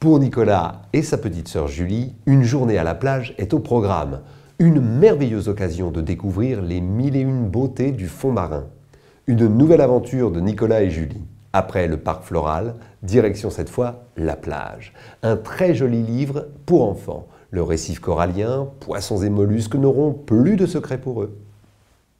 Pour Nicolas et sa petite sœur Julie, une journée à la plage est au programme. Une merveilleuse occasion de découvrir les mille et une beautés du fond marin. Une nouvelle aventure de Nicolas et Julie. Après le parc floral, direction cette fois la plage. Un très joli livre pour enfants. Le récif corallien, poissons et mollusques n'auront plus de secret pour eux.